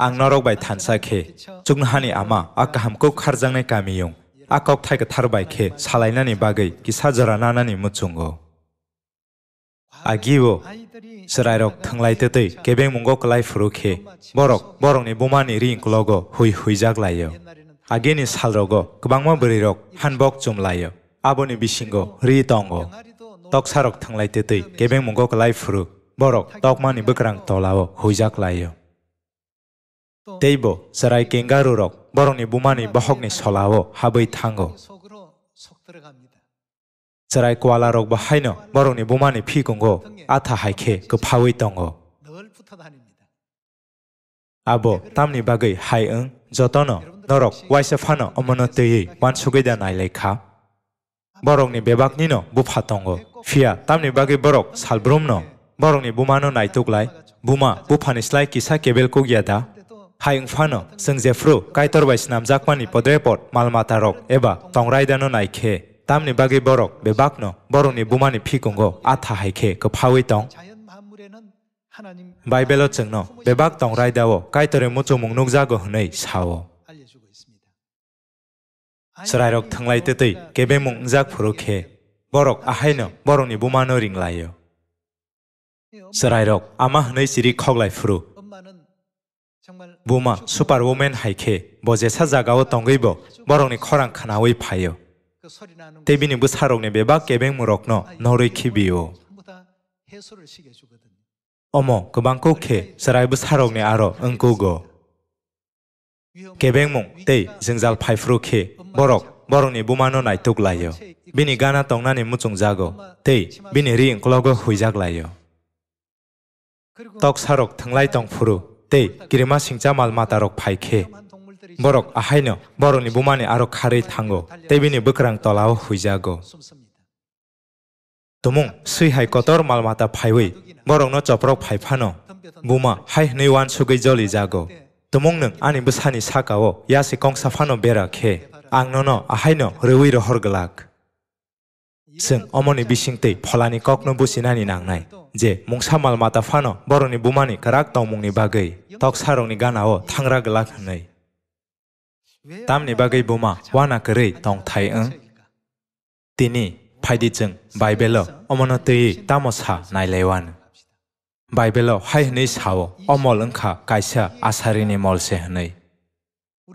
Angnarok bai t a n s a k e chukna hani ama a k a h a m k u kharjangnai kami yung, akok thaika tharbai k e salainani bagai kisa jarananani m u t h u n g o Agiwo, srairok e thanglai tetei kebeng mungok lai furu khe, borok borokni bumani ring logo hui huijak layo. a g i n i salrogo kbangma b e r i r o k hanbok chumlayo, aboni bisingo ri tongo. Toksarok thanglai tetei kebeng mungok lai furu, borok tokmani b e k r a n g tolao huijak layo. teibo sarai kengaru rok borong ni bumani bahok ni solawo habai thango sarai kuala rok bahai no borong ni bumani phi kongo atha hai khe ko phawai tongo abo tamni bagai hai ang jotono norok waisa phano amono teyi wan sugai da nai lekha borong ni bebak ni no bufa tongo phia tamni bagai borok salbrom no borong ni bumano naitok lai buma bufani slai kisa kebel ko gya da hayung phano sung jefru kaitor bai snamjakmani podrepot malmata rok eba tongraidano naikhe tamni bagi borok bebakno boroni bumani phikungo atha haikhe kophawi tong 바이벨어 증노 베박 동라이다오 까이터레 모쪼 목록자고 흔의 사오 스라이럭 탕라이 뜻의 개베 목작 부르케 버럭 아하이너 버럭니 부마노 링라이요 스라이럭 아마 흔의 시리 컥라이 프루 부마 슈퍼우맨 하이케 머제 사자가왔던 거이보 머롱니 커랑 카나오이 파요 대비니 무사롱니 베바 깨백 무럭너 너로이 키비요 어머 그방콕케 사라이브 사롱니 아로 응고고 깨백몽 데이 증잘 파이프로케 머럭 머롱니 부마노 나이톡라요 비니 가나 똥나니 무총자고 데이 비니 링 클로고 후이작라요 떡사록 탕라이 똥푸루 tei kirima singcha malma tarok p a i khe borok ahaino boroni bumani aro khari t a n g o tebini bukrang tolao huijago tumung sui hai kotor malmata p a i w e i borok no choprok p a i p a n o buma hai hniwan sugei joli jago tumung n e n g ani busani sakao yasi kongsa p a n o bera khe ang no no ahaino rewi ro horglak e जों अमनि बिसिंतै फलानि ककनो बुसिनानि नांनाय जे मुंसामाल माताफानो बर'नि बुमानि राग दावमुंनि बागै तक सारंनि गानाव थांग्रा गोलाक होनै तामनि बागै बुमा वानाकरै दंथाय ओं तिनि फायदिजों बाइबेल अमनतयै तामसा नायलायवान बाइबेल हाय होनै साव अमल ओंखा कायसा आसारिनि मलसे होनै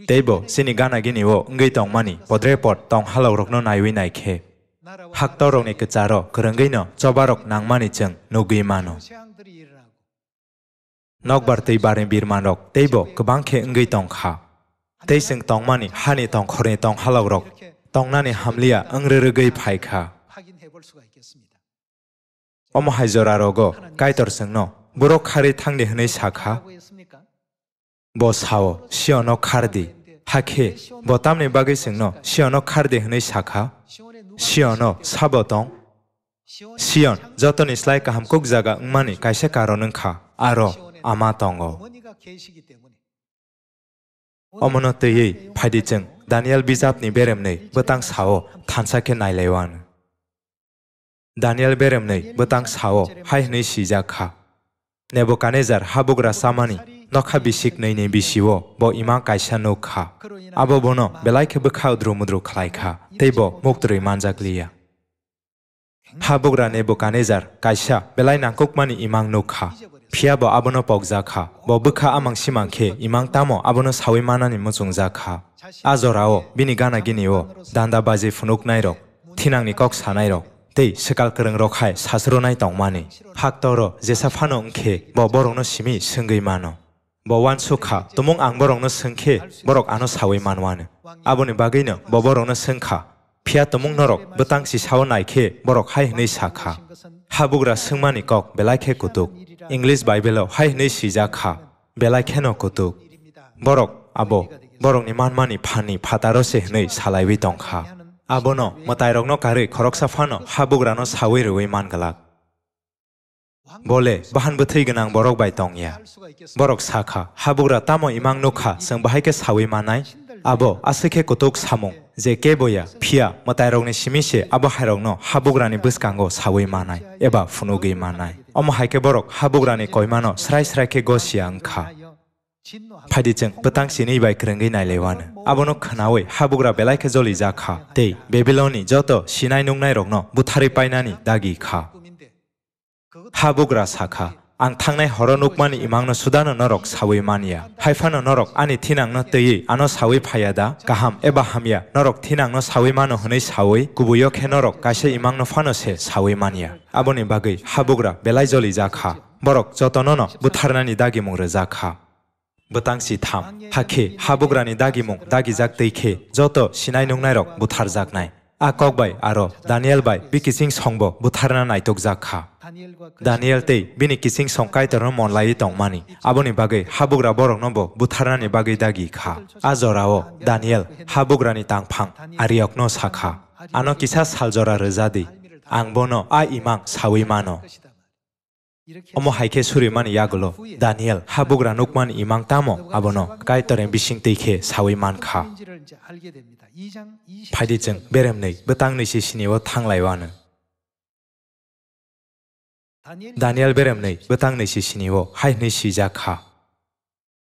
तैब सिनि गाना गिनिव ओंगै दंमानि पद्रेपद दं हालाव रखनो नायवै नायखे 학도록니 끝자로 그 그런 거이노 쪼바록 낭만이층 누구이마노 녹발 테이바린 비르만록 테이보 그방케 응기똥 카 테이승 똥만이 한이 똥 코리 똥 할라그록 똥난이 함리야 응르르그이 파이카 어머 하이저라로고 까이터승노 무로카리 탕리 흔의 샤카 보사오 뭐 시어노 카르디 네, 네. 하케 보땀니 뭐 바기승노 시어노 카르디 흔의 샤카 시언어 사버동 시언 저더니 슬라이카 함국자가 응만이 가이세카로는 카 아로 아마동어 어머너 때의 파디증 다니엘 비잡니 베렘네 버땅 사오 탄사케 나일레완 다니엘 베렘네 버땅 사오 하이니 시작하 네보카네잘 하부그라 사마니 নখা বিশিক নই নেই বিশিব ব ইমা কাইসা নৌখা আব বন বেলাই খেবে খাও দ্রুমুদ্রু খালাইখা তৈব মুক্তরই মানজাকলিয়া হাবগ্রা নেব কানেজার কাইসা বেলাই নাকুকমানি ইমাং নৌখা ফিয়াব আবনো পকজাখা ব বুখা আমাং সিমাংখে ইমাং তামো আবনো সাউই মানানি মুচুংজাখা আজরাও বিনি গানা গিনিও দান্দা বাজে ফুনুক নাইরক থিনাংনি কক সানাইরক তৈ সেকাল করেন রখায় সাসরনাই তংমানি ফাক্তর জেসা ফানো ওংখে ব বরংনো সিমি সঙ্গৈ মানো บวันสุขะตุ้มงอังบรองนสังเขบรอกอนุสาวีมานวานอาบุนิบากินะบบรองนสังขะพิยาตุ้มงนรกบตังสิสาวนัยเขบรอกไห้นิสกขาฮาบุกราสังมานิกอกเบลัยเขกุตุกอังกฤษไบเบลอไห้นิสิจักขาเบลัยเขนกุตุกบรอกอาบุบรองนิมานมานิพานิพัตารสิเนยสลายวิตองขาอาบุนอมาตายรกนกการิขรกสะฟานอฮาบุกรานุสาวีรวยมันกลัก bole bahan bethei gnang borok bai tong ya borok sakha habura tamo imang nokha seng bahai ke sawi manai abo asike kotok samung je keboya phia matai rok ni simise abo hairok no habugrani buskango sawi manai eba funugi manai om haike borok habugrani koimano srai srai ke gosia angkha ফাইদিচং বতাংসিনি বাই ক্রঙ্গি নাইলেওয়ানো আবনো খনাওই হাবুগ্রা বেলাইকে জলি যাখা তেই বেবিলনি যত সিনাই নুংনাই রগ্ন বুথারি পাইনানি দাগি খা 하북라 사카 안탕내 허러눅만 이망노 수단어 너럭 사위 마니야 하이파노 너럭 아니 티낭노 뜨이 아노 사위 파야다 가함 에바함이야 너럭 티낭노 사위 마노 허네 사위 구부역 해 너럭 가시 이망노 파노세 사위 마니야 아버님 바그이 하북라 벨라이졸이 자카 버럭 저떠너너 무타르나니 다기몽르 자카 বতাংসি থাম হাখে হাবুগ্রানি দাগিমুং দাগিজাক তৈখে যত সিনাই নুংনাইরক বুথারজাক নাই আকক বাই আরো দানিয়েল বাই বিকিসিং সংব বুথারনা নাইতক জাক খা 다니엘 때 미니 기생 성가이터는 몰라이 동만이 아버님 박의 하복라 버럭노보 부타라니 박의 다기 카 아저라오 다니엘 하복라니 땅팡 아리역노 사카 아노 기사 살저라 르자디 앙보노 아 이망 사위마노 어머 하이케 수리만 야글로 다니엘 하복라 녹만 이망 따모 아버노 까이터렌 비싱 때이케 사위만 카 파디증 베렘네 부땅니시 신이와 탕라이와는 Daniel beremnei betang nei shishini wo hai nei shijakha.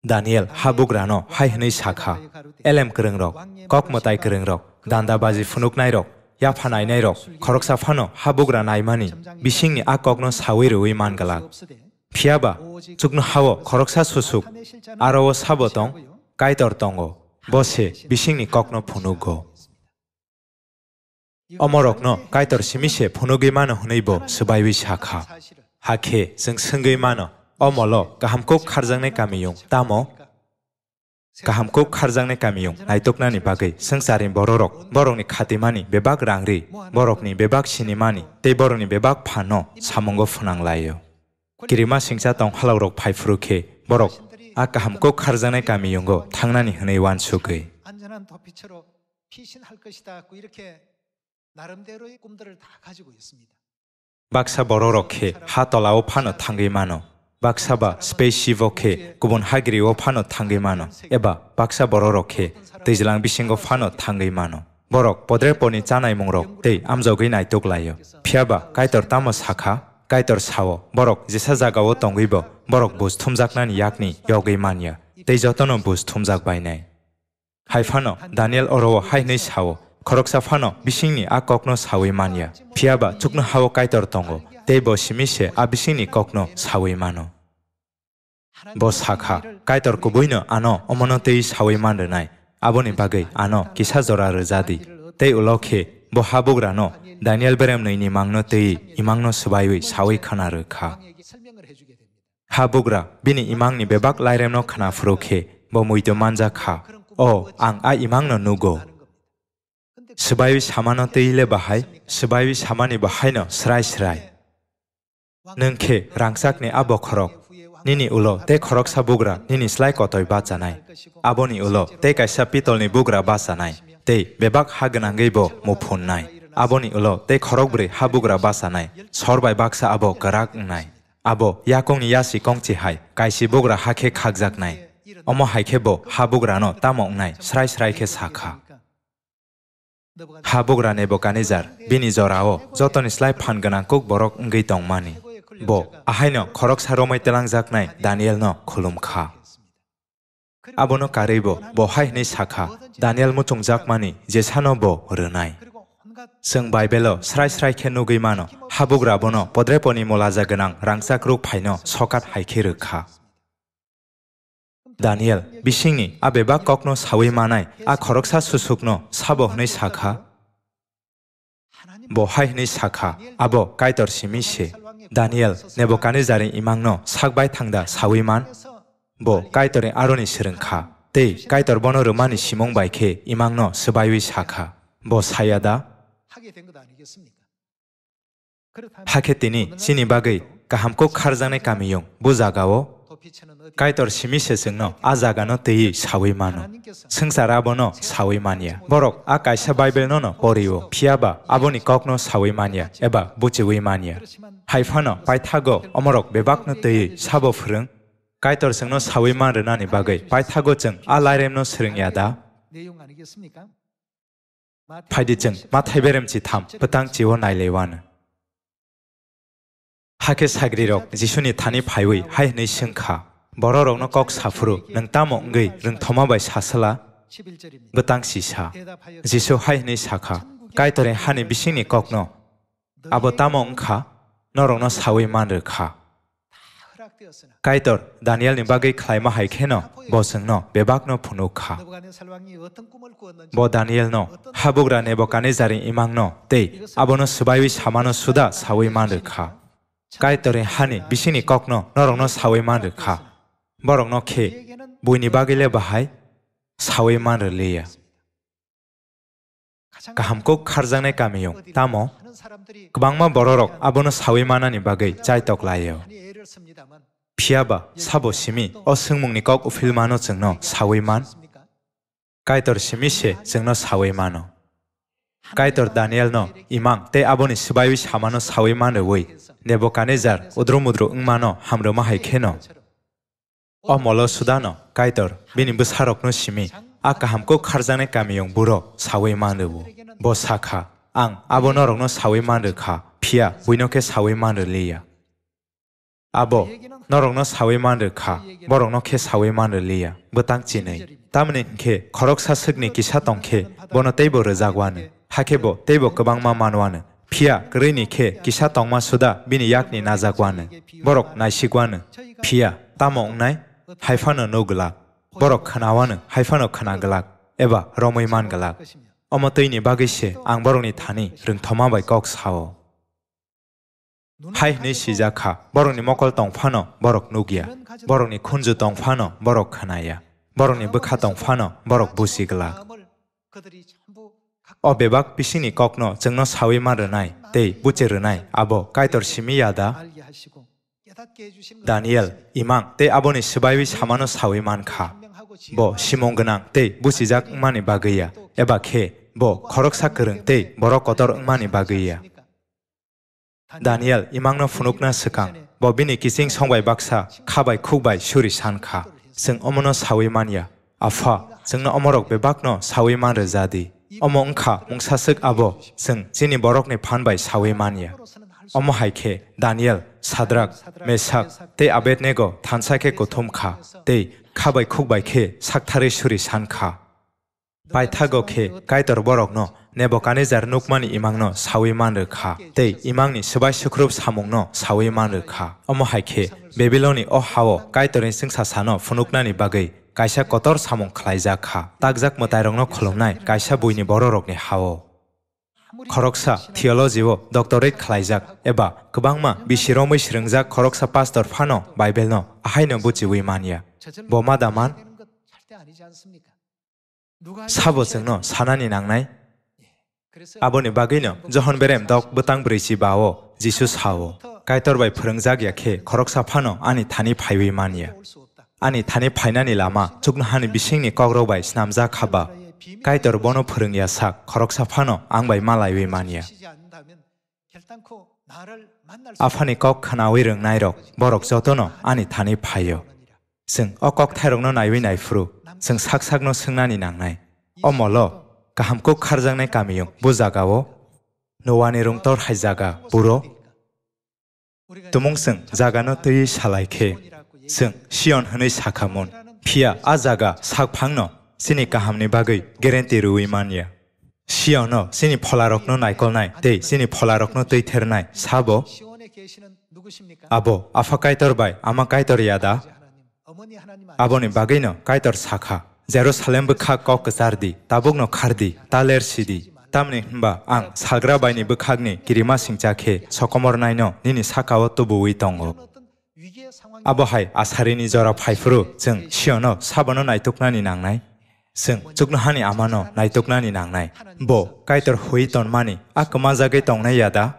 Daniel habugrano hai nei shakha. Elem kereng rok, kok matai kereng rok, danda bazi funuk nai rok, ya phanai nai rok, korok sa phano habugra nai mani, bishing ni akok no sawir ui man galak. Piaba, chuk no hawo korok sa susuk, arawo sabotong, kaitor tongo, bose bishing ni kok no funuk go. 어머럭너 가이터 시미시에 포노게마너 허네이보 스바이위 샤카 하케 승승게마너 어머러 가함코 카르장네 까미용 따모 가함코 카르장네 까미용 나이톡나니 바게 승사린 버로록 버록니 카티마니 베박 랑리 버록니 베박 시니마니 테버로니 베박 파노 사몽고 푸낭라이요 기리마 싱사동 할라우록 파이프루케 버록 아까 함코 카르장네 까미용고 탕나니 흔해 완수게 안전한 도피처로 피신할 것이다 이렇게 나름대로의 꿈들을 다 가지고 있습니다. 박사 버로로케 하덜라오 파노 탕게마노 박사바 스페시보케 구본 하기리오 파노 탕게마노 에바 박사 버로로케 데질랑 비싱고 파노 탕게마노 버럭 버들보니 짜나이 몽록 데이 암저그이 나이톡라이요 피아바 가이터 타모 사카 가이터 사오 버럭 이제 사자가 어떤 거이버 버럭 보스 톰작난 약니 여기 마니야 데이 저떤은 보스 톰작바이네 하이파노 다니엘 어로워 하이네 사오 거럭사 환어 미싱니 아 꺾노 사위만이야 비아바 죽노 하워 까이떨었던 거 데이버 시미시 아 미싱니 꺾노 사위만어 뭐 사카 까이떨고 보이는 아노 어머너 데이 사위만르나이 아버니 바게 아노 기사조라르 자디 데이 올럭해 뭐 하복라노 다니엘 베렘너이니 망노 데이 이망노 스바이위 사위카나르 카 하복라 비니 이망니 베박 라이렘노 카나 프로케 뭐 무이도 만자 카어 앙아 이망노 누고 সবাই সামান তৈলে বহাই সবাই সামানি বহাই স্রাই স্রাই নে রংসাক আব খরক নিনি উলো তে খরক সা বুগ্রা নিনি স্লাই কতই বা জানাই আবনি উলো তে কাইসা পিতলনি বুগ্রা বা জানাই তে বেবাক হা গনাঙ্গই মুফুন নাই আবনি উলো তে খরক বরে হা বুগ্রা বা জানাই সরবাই বাকসা আব গরাক নাই আব ইয়াকং ইয়াসি কংচি হাই কাইসি বুগ্রা হাখে খাকজাক নাই অম হাইখে ব হা বুগ্রানো তামং নাই স্রাই স্রাইখে সাখা Habuk rane bokanizar, binizorao, zoton islai panganakuk borok ngi tong mani. Bo, ahaino, korok saromai telang zaknai, Daniel no kulum ka. Abono karibo, bo hai ni saka, Daniel mu tung zakmani, jesano bo renai. Seng bai belo, srai srai kenugi mano, habuk rabono, podreponi mola zaganang, rangsak ruk paino, sokat hai kiruka. Daniel बिसिंनि आबेबा ककनो सावै मानाय आ खरकसा सुसुकनो साबो हनै साखा बहाय हनै साखा आबो कायतर सिमि से दानियल नेबकानि जारि इमांनो साकबाय थांदा सावै मान बो कायतरे आरनि सोरोंखा दै कायतर बनो रोमानि सिमं बायखे इमांनो सोबायवि साखा ब सायादा हाखे तिनि सिनि बागै गाहामखौ खारजानाय कामियं बुजागाव 가이터심이 세승노 아자가노 데이 사위마노 승사라보노 사위마니아 보록 아까 샤바이벨노노 보리오 피아바 아보니 꺽노 사위마니아 에바 부치위마니아 하이파노 파이타고 어머록 베박노 데이 사보프릉 가이터승노 사위마르나니 바게 파이타고증 알라이렘노 스릉야다 내용 아니겠습니까? 파이디증 마타이베렘지 탐 부탕지호 나일레와는 hake sagri rok jisuni thani phaiwi hai nei shengkha boro rok no kok safuru nang tamo ngai rung thoma bai sasala batang si sa jisu hai nei sakha kai tore hani bisini kok no abo tamo ngkha norok no sawi man rkha কাইতর দানিয়ালনি বাগৈ খ্লাইমা হাইখেন বসংন বেবাকন ফুনুখা ব দানিয়েলন হাবুগ্রা নেবকানে জারি ইমাংন তেই আবনো সুবাইবি সামানো সুদা সাউই মানরেখা kaitore hani bisini kokno norongno sawai manre kha borongno khe buini bagile bahai sawai manre leya kahamko kharjangne kamiyo tamo kbangma bororok abono sawai manani bagai chai tok layo phiaba sabo simi osungmungni kok ufil mano chungno sawai man kaitor simi se chungno sawai mano Kaitor Daniel no, imang te aboni sibayish hamano sawi mano woi. Nebukadnezar udru mudru mano hamro mahai keno. O molo sudano, kaitor, bini busharok no shimi. Aka hamko kharzane kamiyong buro sawi mano bu. Bo saka ang abonorok no sawi mano ka, pia buinoke sawi mano liya. Abo, norok no sawi mano ka, borok no ke sawi mano liya, betang chinei. Tamne ke, korok sasik ni kisha tongke, bono teibo rezagwane. hakebo tebo kabangma manwana pia kreni khe kisha tongma suda bini yakni nazakwana borok naisikwana pia tamong nai haifano nogla borok khanawana haifano khanaglak eba romoiman galak 어머떠이니 바그시 앙버롱니 타니 릉터마바이 꺽사오 하이니 시작하 버롱니 먹걸똥 파노 버럭 누기야 버롱니 쿤즈똥 파노 버럭 하나야 버롱니 흑하똥 파노 버럭 부시글라 bebak 비신이 kokno jengno sawi marunai tei buchirunai abo kaitor yada Daniel imang tei aboni sibawi samano sawi manka bo simong genang tei busijak mani bagaya eba ke bo korok sakereng tei borok kotor mani bagaya Daniel imangno funukna sekang bo bini kising songbai baksa khabai khukbai shuri sanka seng omono sawi mania afa jengno omorok bebakno sawi man rezadi অমো অংখা মংসাসক আবো যিনি বরকনি ফানবাই সাউই মানিয়া অমো হাইখে দানিয়াল সাদ্রাক মেসাক তে আবেদ নেগো থানসাকে কথম খা তে খাবাই খুকবাই খে সাকথারে সুরি সান খা পাইথাগো খে কাইতর বরক ন নেব কানে যার নুকমানি ইমাংন সাউই মান রেখা তে ইমাংনি সবাই সুক্রুব সামুংন সাউই মান রেখা অমো হাইখে বেবিলনি অ হাও কাইতরে সংসা সানো ফুনুকনানি বাগৈ কাইছা কটর সামং খালাইজা খা তাকজাক মতাইরংন খলমনাই কাইছা বইনি বড় রকনি হাও খরকসা থিওলজিও ও ডক্টরেট খালাইজাক এবা কবাংমা বিশিরমই সিরংজাক খরকসা পাস্টর ফানো বাইবেল ন আহাইন বুচি উই মানিয়া বমা দামান সাবজন সানানি নাংনাই আবনি বাকেন জহন বেরেম ডক বতাং ব্রেসি বাও জিসু সাও কাইতর বাই ফরংজাক খরকসা ফানো আনি থানি ফাইবি মানিয়া 아니 타니 파이나니 라마 조금 하는 비싱 i 거그로 바이 남자 카바 가이더로 번호 프릉이야 삭 거럭사 파노 앙바이 말라이웨 마니야 아파니 꺽 하나 위릉 나이럭 머럭 저도노 아니 타니 파이요 승 어꺽 태롱노 나이웨 나이프루 승 삭삭노 승난이 낭나이 어머러 가 함국 카르장네 까미용 부자가오 노와니룽 떨 하이자가 부로 두몽승 자가노 뜨이 샬라이케 जों सियनहनै साखामन फिया आजागा साकफांनो सिनि काहामनि बागै गेरेन्टि रुइ मानिया सियनो सिनि फलारकनो नायकलनाय दै सिनि फलारकनो दैथेरनाय साबो आब' आफा कायतरबाय आमा कायतर यादा 아버니 바게이너 까이터 사카 제루살렘부 카꺼 그사르디 따복노 카르디 딸레르시디 땀니 흠바 앙 살그라바이니 부카그니 기리마 싱자케 서코머나이노 니니 사카와 또부위덩어 아버하이 아사리니 저라 파이프로 정 시어너 사번어 나이톡나니 낭나이 정 쪽나하니 아마너 나이톡나니 낭나이 보 까이터 호이던 마니 아까마자게 똥나 야다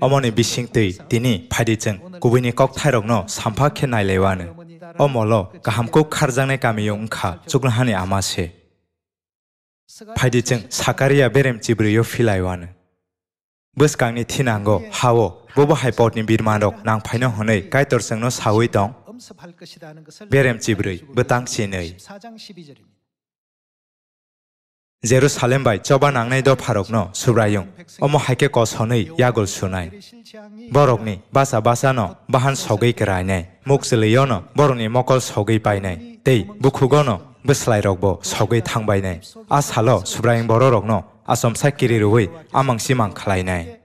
어머니 비싱뜨이 디니 파디정 구비니 꺽 타이럭너 삼파케 나이레와는 어머로 가함고 카르장네 까미용카 쪽나하니 아마세 파디정 사카리아 베렘 지브리요 필라이와는 bus kang ni thinang go hawo bobo hypot ni birman rok nang phaino honei kai tor sang no sawei tong berem chibrei batang chinei Jerusalem bai choba nangnai do pharok no subrayung omo haike kos honei yagol sunai borok ni basa basa no bahan sogei kerai nai muk siliyo no borok ni mokol sogei pai nai tei bukhugo no bislai rok bo sogei thang bai nai asalo subrayung borok no 아섬 살길이로 의 아망시만 칼라이네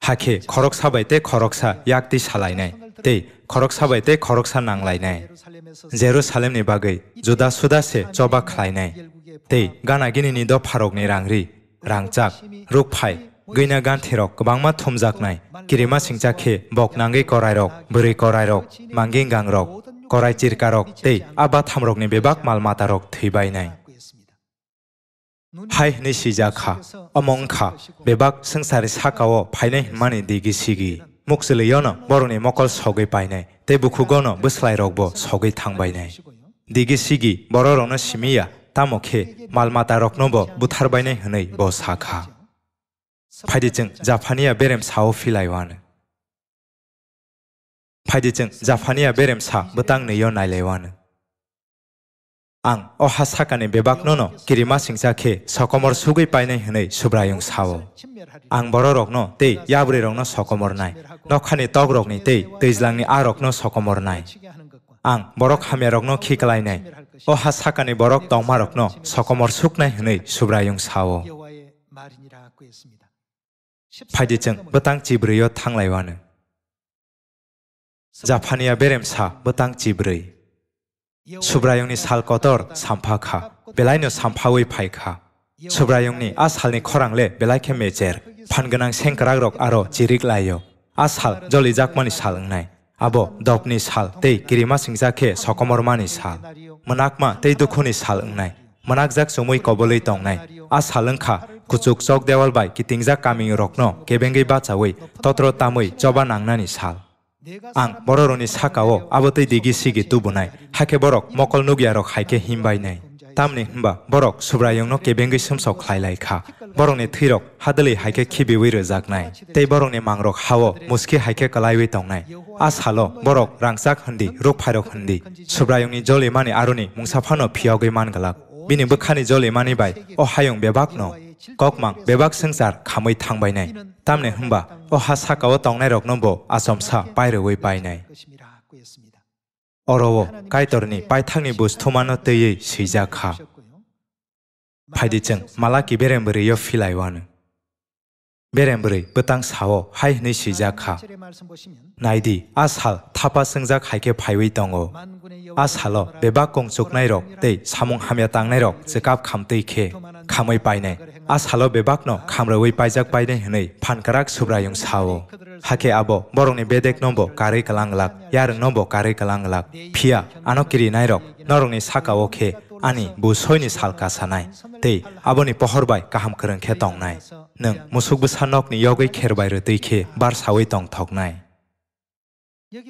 하케 거럭 사바이 때 거럭사 약디 살라이네 때 거럭 사바이 때 거럭사 낭라이네 제루살렘 니바의 조다 수다세 저바 칼라이네 때 가나기니 니더 파록니 랑리 랑짝 룩파이 গইনা গান থেরক কবাংমা থমজাক নাই কিরিমা সিংচাকে বক নাঙ্গি করাইরক বুড়ি করাইরক মাঙ্গি গাংরক করাই চিরকারক তেই আবা থামরকনি বেবাক মাল মাতারক থৈবাই নাই hai ni si ja kha among kha bebak sangsari sakao phaine mani digi sigi muksile yono boroni mokol sogai paine te bukhu gono buslai rokbo sogai thangbai nai digi sigi bororono simiya tamokhe malmata roknobo butharbai nai hnei bo sakha phaidijeng japania berem sao filaiwan phaidijeng japania berem sa butang ne yo nailewan 앙어하사간의매박노노기리마싱사케서거머로속이빠이는흔의수브라용사오앙버러럭노데이야브레럭노서거머로나이너칸이떡럭니데이데이즈랑니아럭노서거머로나이앙머럭하메럭노키클라이나이어하사간의머럭떡마럭노서거머로속나이흔의수브라용사오파디증버땅지브레요탕라이와는자파니아베렘사버땅지브레이수브라형니살거더삼파카벨라이노삼파웨이파이카수브라형니아살니코랑레벨라이케메제르판근앙생크락럭아로지릭라이요아살절리작마니살응나이아보덥니살테이기리마싱자케서커머마니살문악마테이두코니살응나이문악작소모이거벌레이똥나이아살응카구축 sok dewal bai kitingja kaming rokno kebengei bachawi totro tamui choba nangnani sal 앙 머러로니 사카오 아버테 디기 시기 두부나이 하케 버럭 먹걸 누기아럭 하이케 힘바이나이 tamni hmba borok subrayongno kebengi sumsok khlailai kha borokni thirok hadali haike khibiwi rejaknai tei borokni mangrok hawo muski haike kalaiwi tongnai as halo borok rangsak handi rok phairok handi subrayongni joli mani aroni mungsaphano phiyogei mangalak bini bukhani joli mani bai o hayong bebakno kokmang bebak sengsar khamui thangbai nai tamne humba o hasa kawo tongnai roknombo asomsa pairewei pai nai orowo kaitorni paithangni bus thumano teyei sija kha phaidicheng malaki berembri yo filaiwan berembri betang sawo hai hne sija kha naidi ashal thapa sengjak haike phaiwei tongo ashalo bebak kongchuk nai rok tei samung hamya tangnai rok chekap khamtei khe khamoi pai nai আসালো বেবাক খামরাই পাইজাক পাইনে হই ফানকারাক সুব্রায়ু সাও হাকে আবো বরং বেদেক নম্বো কারৈ কলাংলাক ইয়ার নম্বো কারৈ কলাংলাক ফিয়া আনকিরি নাইরক নরং সাকা ওখে আনি বুসইনি সালকা সানাই তৈ আবনি পহর বাই কাহাম করং খে টংনাই নং মুসুক বুসা নকনি ইয়গৈ খেরবাই রে দৈখে বার সাওই টং থকনাই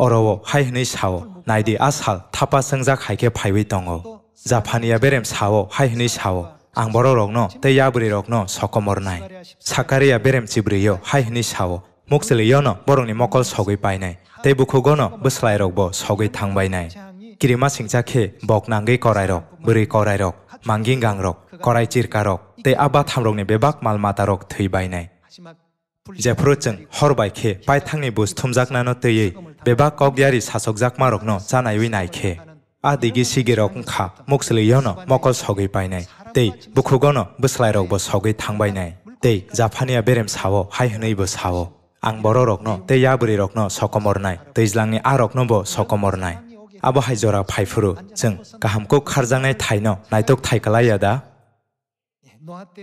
অরও হাই হনি সাও নাইদি আসাল থাপা সংজাক হাইকে ফাইবাই টং জাফানিয়া বেরেম সাও হাই হনি সাও angoro rokno teyabri rokno sokomornai sakaria berem chibriyo haihni sao muksili yono borongni mokol sogoi painai tei bukhugono bwslai rokbo sogoi thangbainai kirima singchakhe bok nanggei korai rok buri korai rok mangging gang rok korai chirka rok tei aba thamrokni bebak malmata rok thöibainai jefro cheng horbai khe paithangni bus thumjaknano teiei bebak kokdiari sasokjakma rokno chanaiwi naikhe adigi sigirok kha moksli yono mokol sogei painai tei bukhugono buslai rok bo sogei thangbainai tei japhania berem sawo hai hwnei bo sawo ang boro rokno tei yaburi rokno sokomornai tejlangni a rokno bo sokomornai abo hai jora phaifuru chung kahamko kharjangnai thaino naitok thaikalaya da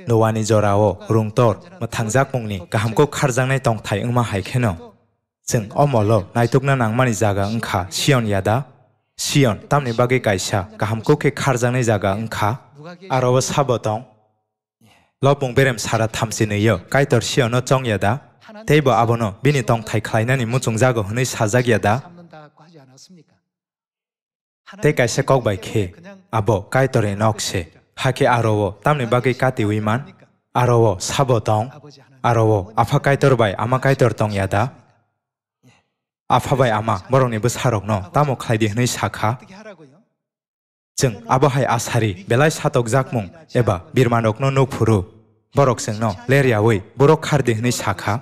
nowani jorao rungtor mthangzak mungni kahamko kharjangnai tongthai ongma haikeno chung omolo naitokna nangmani jaga ongkha siyon da? 시온 tamni bagi kaisa kaham kukhi kharjakni jaga wngkha aro o sabo tong lopung berem sara thamsini yo kaitor siyon o chongyada teibo abono bini tong thai khlainani muchungjago hwnwi sajagyada tei kaisa kokbai khe abo kaitori nokse haki aro o tamni bagi kati wiman aro o sabo tong aro o afa kaitor bai ama kaitor tongyada আফাবাই আমা বরংনিবো সারকনো তামো খাইদি হনৈ সাখা जों आबहाय आसारि बेलाय सातक जाकमुं एबा बिरमानकनो नौफुरु बरकजोंनो लेरियावै बर' खारदि होनै साखा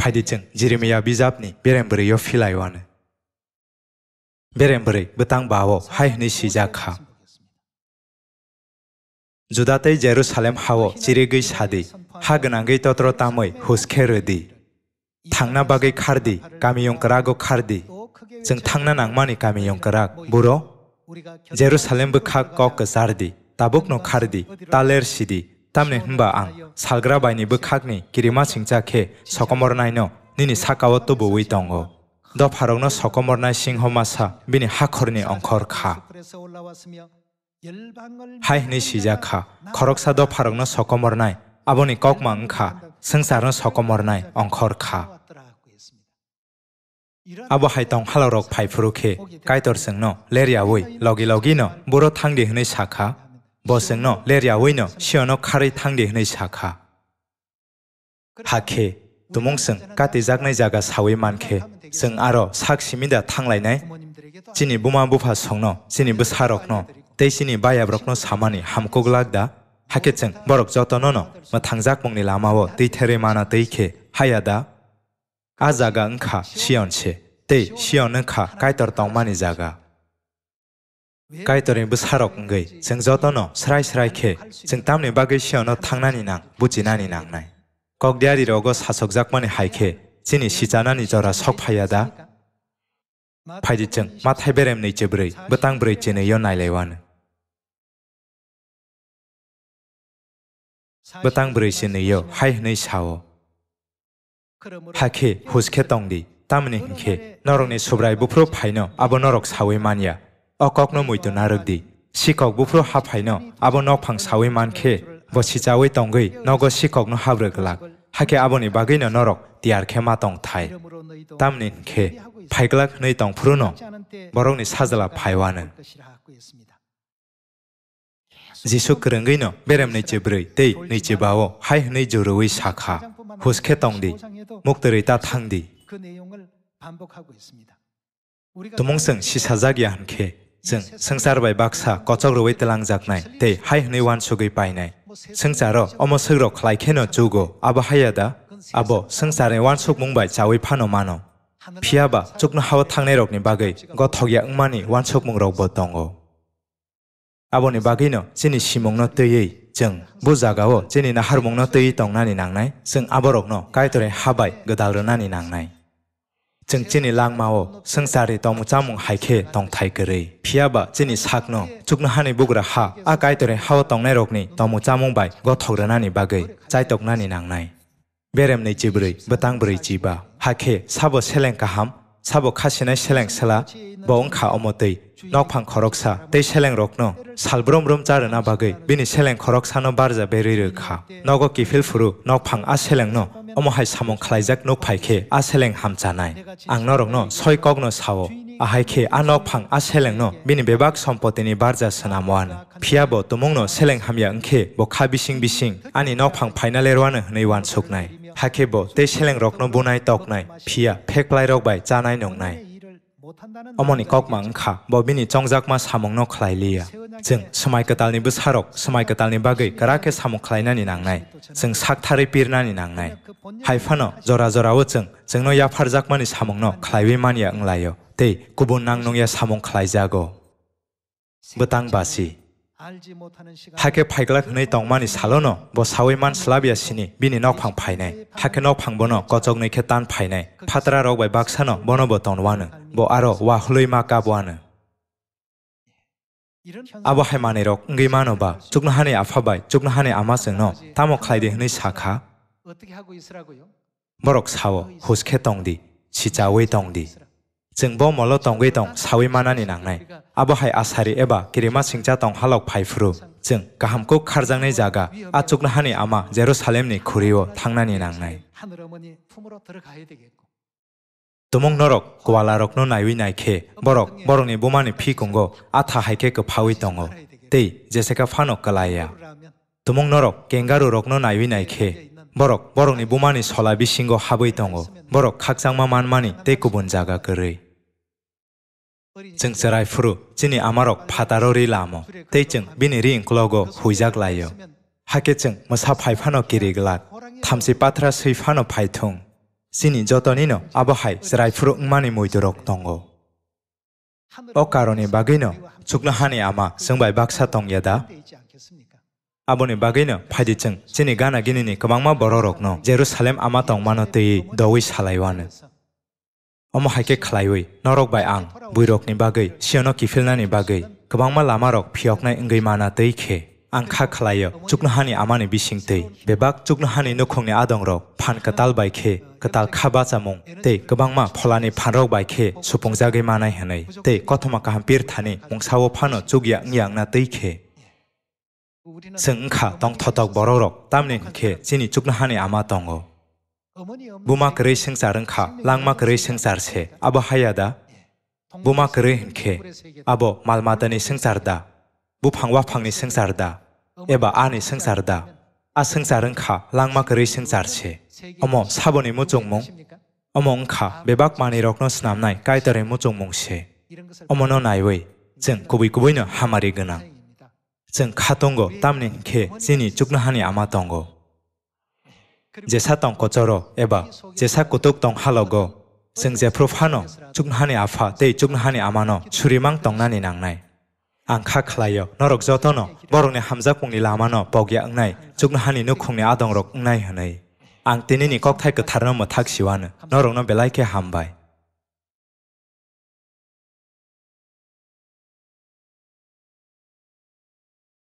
फायदिजों जिरिमिया बिजाबनि बेरेमबोरैयाव फिलायवानो बेरेमबोरै बोतां बावो हाय होनै सिजाखा जुदातै जेरुसालेम हावो जिरिगै सादि हा गोनांगै तत्र तामै हुसखेरोदि 당나 박의 카르디 까미용가라고 카르디 증 탕나 낭만이 까미용가락 무로 제루살렘브 카꺼그 사르디 따복노 카르디 딸레르시디 땀네 흠바 앙 살그라바이니브 카그니 기리마 칭자케 서거머나이노 니니 사카워또 보이던거 너 바로너 서거머나 싱호마사 미니 하커르니 엉커르카 하이니 시자카 거럭사더 바로너 서거머나이 아버니 꺽망카 승사는 서거머나이 엉커르카 abo hai tong halorok p a i p u r u k e kaitor sengno leria woi logi logi no boro t h a n g d i hne e s h a k a bo sengno leria woi no shiono khari t a n g d i hne e s h a k a hakhe tumong seng kati z a k n a i jaga sawi m a n k e seng aro saksimida t a n g l a i n a i i n i buma b u f a songno c i n i busarokno tei c i n i bayabrokno samani h a m k u k lagda h a k e c e n g borok jotono no ma t a n g z a k mongni lamao w tei t e r e mana t e i k e hayada azaga nka shion che te shion nka kaitor tong mani zaga kaitor bus harok ngai seng joto no srai srai ke seng tam ni bagi shion no thangnani nang bujinani nang nai kok diari rogo sasok jakmani haike chini shijanani jora sok phayada phaidi cheng ma thai berem nei chebrei batang brei chene yo nai lewan batang brei chene yo hai nei sao 하케 후스케 떵디 따문에 흔케 너롱네 소브라이 부프로 파이너 아버 너럭 사회 마니아 어꺽너 무이도 나르디 시꺽 부프로 하파이너 아버 너팡 사회 만케 버시자웨 떵거이 너거 시꺽너 하브르글락 하케 아버니 바게너 너럭 디아르케 마떵 타이 따문에 흔케 파이글락 너이 떵 푸르노 머롱네 사절라 파이와는 Jisu kerenggai no berem nei che brei tei nei che bawo hai nei joroi sakha huske tong di muktere ta thang di Tumungseng si sajagya hanke jeng sengsar bai baksa kochok roi telang jaknai tei hai nei wan sugai painai sengsaro omo sugro khlai kheno jugo aba hayada abo sengsare wan suk mungbai chawi phano mano 피아바 쪽나 하와 탕내럭니 바게 거 턱야 응만이 완척 뭉럭 보던 거 아버님 바기노 제니 시몽노 뜨이 정 부자가오 제니나 하루몽노 뜨이 동나니 낭나이 승 아버록노 가이토레 하바이 그달르나니 낭나이 정 제니 랑마오 성사리 너무 자몽 하이케 동타이 그레이 피아바 제니 삭노 죽노 하니 부그라 하 아가이토레 하오 동네록니 너무 자몽 바이 고토르나니 바게 자이톡나니 낭나이 베렘네 지브레이 바탕브레이 지바 하케 사버 셀랭카함 sabo khasine seleng sela bong kha omotei nok phang khorok sa te seleng rokno salbrom rom char na bagai bini seleng khorok sano barja beri re kha nogo ki fil furu nok phang a seleng no omo hai samong khalaijak nok phai khe a seleng ham chanai ang norok no soi kok no sao ahai khe a nok phang a seleng no bini bebak sompoti ni barja sana moan phiabo tumong no seleng hamya angkhe bo kha bising bising ani nok phang final erwan hnei wan soknai হাকেব তে সেলেং রক বুনাই টক নাই ফিয়া ফেক লাই রক বাই চানাই নাই অমনি কক মা খা ববিনি চংজাক মা সামং ন খাইলিয়া যেন সমাই কতাল সারক সমাই কতাল বাকে কারাকে সামু খাইনি নাই যেন সাকথারে পিরনানি নাই হাইফান জরা জরাও যেন যেনফার জাকমানী সামং ন খাইবে মানিয়া লাই তে গুবন নাং নয়া সামং খাইজাগ বাসী hake phaikla hnei tongmani salono bo sawiman slabia sini bini nok phang phaine hake nok phang bono kochoknei khe tan phaine phatra rok bai baksano bono bo tonwane bo aro wa hloima ka boane abo haimani rok ngi mano ba chukna hani afa bai chukna hani ama sengno tamo khlaide hnei sakha borok sawo huskhe tongdi chichawe tongdi jengbo molo tongwe tong sawi manani nangnai abo hai asari eba kirima singcha tong halok phaifuru jeng kahamko kharjangnai jaga achukna hani ama jerusalemni khurio thangnani nangnai Tumong norok kuala rokno naiwi naikhe borok borokni bumani phi kungo atha haike kphawi tongo tei jeseka phano kalaya Tumong norok kengaru rokno naiwi naikhe borok borokni bumani sola bisingo haboi tongo borok khakchangma manmani tei kubun jaga kërui Sengserai furu, chini amarok patarori lamo. Teicheng bini ring logo huijak layo. Hakecheng musa pai fano kiriglat. Tamsi patra sui fano pai tung. Sini jotonino abohai serai furu ngmani muidurok tongo. O karoni bagino, chuknahani ama sengbai baksa tong yada. 아버님 바게이너 파디층 제니 가나 기니니 그방마 버러록노 제루살렘 아마 똥마노 때이 더위 살라이와는 Omo haike khlaiwi norok bai ang buirok ni bagai siono kifilna ni bagai kobangma lama rok phioknai ongei mana tei khe ang kha khlaio chukna hani amani bising tei bebak chukna hani nukhongni adong rok phan katal bai khe katal khaba mà phô kobangma pholani phan rok bai khe supungjage manai hanai tei kothoma kaham pir thani mungsawo phano chugya ngyangna tei khe sengkha tong thotok bororok tamni khe chini chukna hani ama tongo Buma kerai sengsarang ka, langma kerai sengsar se, abo hayada. Buma kerai henke, abo malmata ni sengsarda. Bu pangwa pangni sengsarda. Eba ani sengsarda. A sengsarang ka, langma kerai sengsar se. Omo saboni m u j o n g m o n g Omo ngka, bebak mani rokno senamnai kaitare m u j o n g m o n g se. Omo no naiwei, jeng k u b i k u b i no hamari genang. jeng ka tongo tamni ke h z i n i chukna hani ama tongo. 제사똥거저로에바제사고독똥할로고승제프로파노죽나니아파때죽나니아마노추리망똥나니낭나이앙카클라이어너럭저토노버롱네함자콩니라마노버기야응나이죽나니누콩니아동록응나이하나이앙때니니꺽탈그다른뭐탁시와는너럭노벨라이케함바이